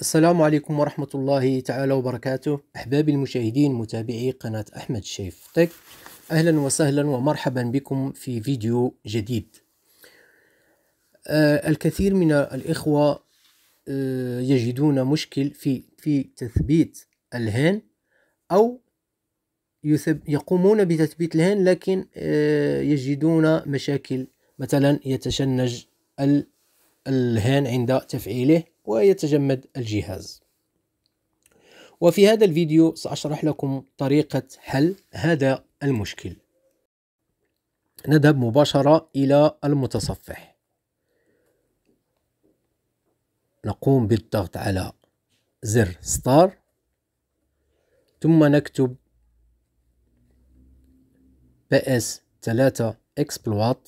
السلام عليكم ورحمة الله تعالى وبركاته أحبابي المشاهدين متابعي قناة أحمد شيف طيب أهلا وسهلا ومرحبا بكم في فيديو جديد آه الكثير من الإخوة آه يجدون مشكل في في تثبيت الهان أو يقومون بتثبيت الهان لكن آه يجدون مشاكل مثلا يتشنج الهان عند تفعيله ويتجمد الجهاز وفي هذا الفيديو سأشرح لكم طريقة حل هذا المشكل نذهب مباشرة إلى المتصفح نقوم بالضغط على زر ستار ثم نكتب ps 3 exploit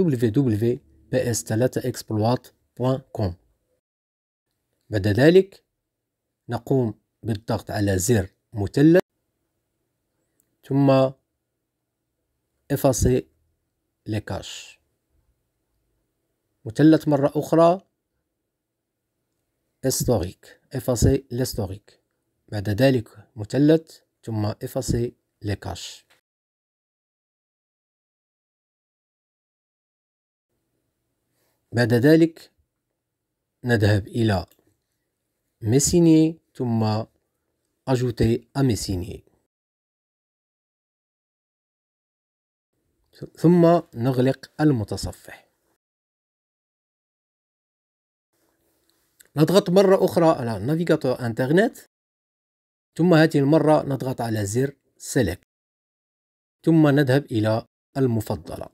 www.ps3exploit.com بعد ذلك نقوم بالضغط على زر مثلث ثم افاسي لكاش مثلث مرة أخرى استوريك افاسي لستوريك بعد ذلك مثلث ثم افاسي لكاش بعد ذلك نذهب إلى ميسيني ثم أجوتي à ثم نغلق المتصفح نضغط مرة أخرى على نافيغاتور إنترنت ثم هذه المرة نضغط على زر Select ثم نذهب إلى المفضلة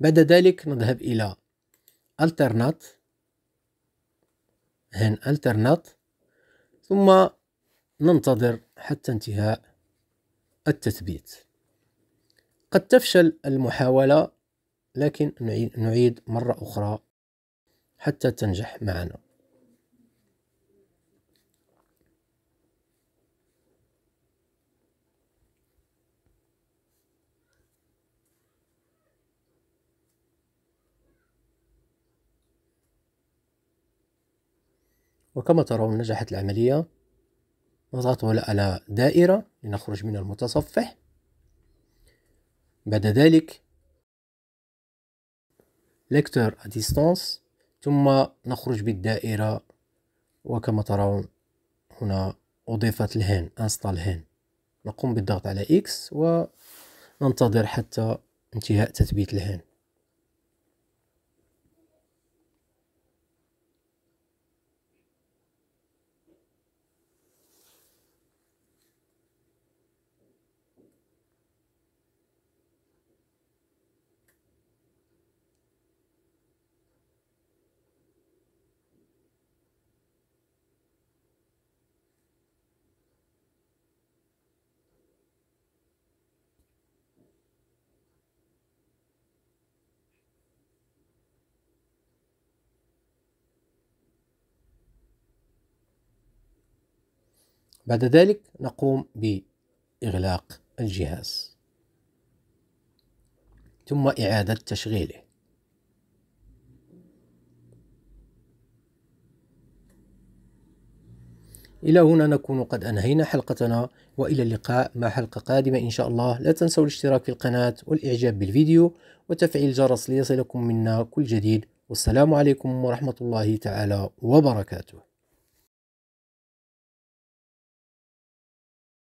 بعد ذلك نذهب إلى Alternate هن الترنت ثم ننتظر حتى انتهاء التثبيت قد تفشل المحاولة لكن نعيد مرة أخرى حتى تنجح معنا وكما ترون نجحت العملية نضغط هنا على دائرة لنخرج من المتصفح بعد ذلك لكتور ديستانس ثم نخرج بالدائرة وكما ترون هنا أضيفت الهين انستال هين نقوم بالضغط على إكس وننتظر حتى انتهاء تثبيت الهين بعد ذلك نقوم بإغلاق الجهاز ثم إعادة تشغيله إلى هنا نكون قد أنهينا حلقتنا وإلى اللقاء مع حلقة قادمة إن شاء الله لا تنسوا الاشتراك في القناة والإعجاب بالفيديو وتفعيل الجرس ليصلكم منا كل جديد والسلام عليكم ورحمة الله تعالى وبركاته